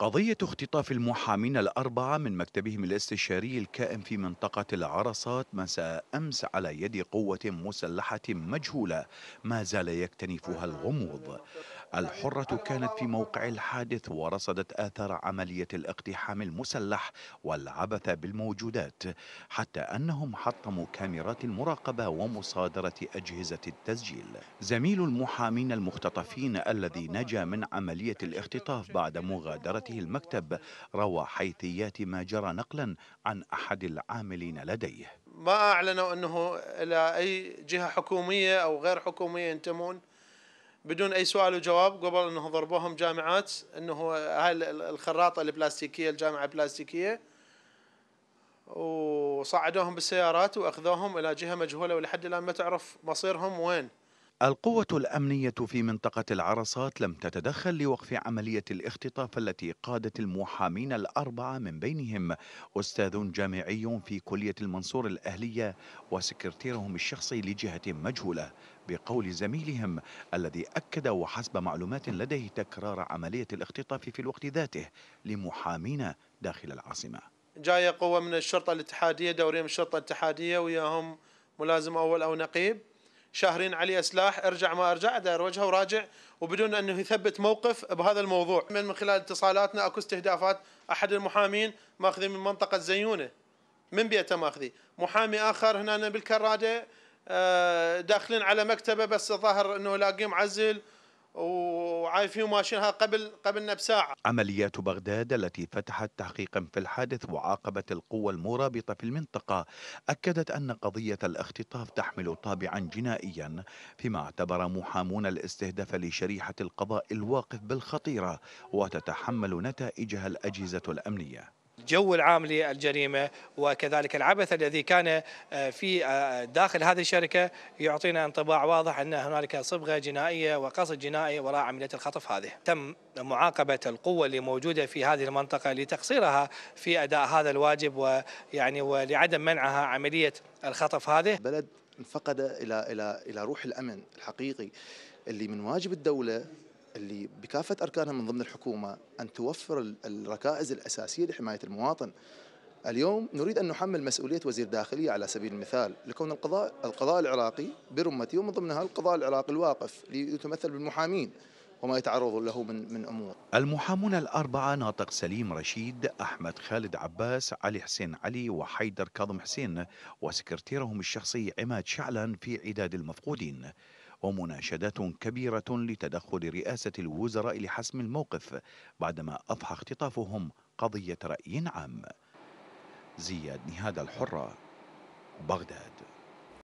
قضية اختطاف المحامين الأربعة من مكتبهم الاستشاري الكائن في منطقة العرصات مساء أمس على يد قوة مسلحة مجهولة ما زال يكتنفها الغموض الحرة كانت في موقع الحادث ورصدت آثار عملية الاقتحام المسلح والعبث بالموجودات حتى أنهم حطموا كاميرات المراقبة ومصادرة أجهزة التسجيل زميل المحامين المختطفين الذي نجا من عملية الاختطاف بعد مغادرة زيارته المكتب روى حيثيات ما جرى نقلا عن أحد العاملين لديه ما أعلنوا أنه إلى أي جهة حكومية أو غير حكومية ينتمون بدون أي سؤال وجواب قبل أنه ضربوهم جامعات أنه هاي الخراطة البلاستيكية الجامعة البلاستيكية وصعدوهم بالسيارات واخذوهم الى جهه مجهوله ولحد الان ما تعرف مصيرهم وين القوة الأمنية في منطقة العرصات لم تتدخل لوقف عملية الاختطاف التي قادت المحامين الأربعة من بينهم أستاذ جامعي في كلية المنصور الأهلية وسكرتيرهم الشخصي لجهة مجهولة بقول زميلهم الذي أكد وحسب معلومات لديه تكرار عملية الاختطاف في الوقت ذاته لمحامين داخل العاصمة جاية قوة من الشرطة الاتحادية دورية من الشرطة الاتحادية وياهم ملازم أول أو نقيب شهرين عليه سلاح ارجع ما ارجع داير وجهه وراجع وبدون انه يثبت موقف بهذا الموضوع من, من خلال اتصالاتنا اكو استهدافات احد المحامين ماخذي من منطقه زيونه من بيته ماخذي محامي اخر هنا بالكراده آه، داخلين على مكتبه بس ظاهر انه لاقيه معزل وعايفين ماشينها قبل قبلنا بساعه. عمليات بغداد التي فتحت تحقيقا في الحادث وعاقبت القوى المرابطه في المنطقه اكدت ان قضيه الاختطاف تحمل طابعا جنائيا فيما اعتبر محامون الاستهداف لشريحه القضاء الواقف بالخطيره وتتحمل نتائجها الاجهزه الامنيه. الجو العام للجريمه وكذلك العبث الذي كان آه، في آه، داخل هذه الشركه يعطينا انطباع واضح ان هنالك صبغه جنائيه وقصد جنائي وراء عمليه الخطف هذه. تم معاقبه القوه اللي موجوده في هذه المنطقه لتقصيرها في اداء هذا الواجب ويعني ولعدم منعها عمليه الخطف هذه. بلد فقد الى الى الى روح الامن الحقيقي اللي من واجب الدوله اللي بكافه اركانها من ضمن الحكومه ان توفر الركائز الاساسيه لحمايه المواطن. اليوم نريد ان نحمل مسؤوليه وزير داخليه على سبيل المثال لكون القضاء القضاء العراقي برمته ومن ضمنها القضاء العراقي الواقف ليتمثل بالمحامين وما يتعرض له من من امور. المحامون الاربعه ناطق سليم رشيد، احمد خالد عباس، علي حسين علي وحيدر كاظم حسين وسكرتيرهم الشخصي عماد شعلان في عداد المفقودين. ومناشدات كبيرة لتدخل رئاسة الوزراء لحسم الموقف بعدما أضحى اختطافهم قضية رأي عام زياد نهاد الحرة بغداد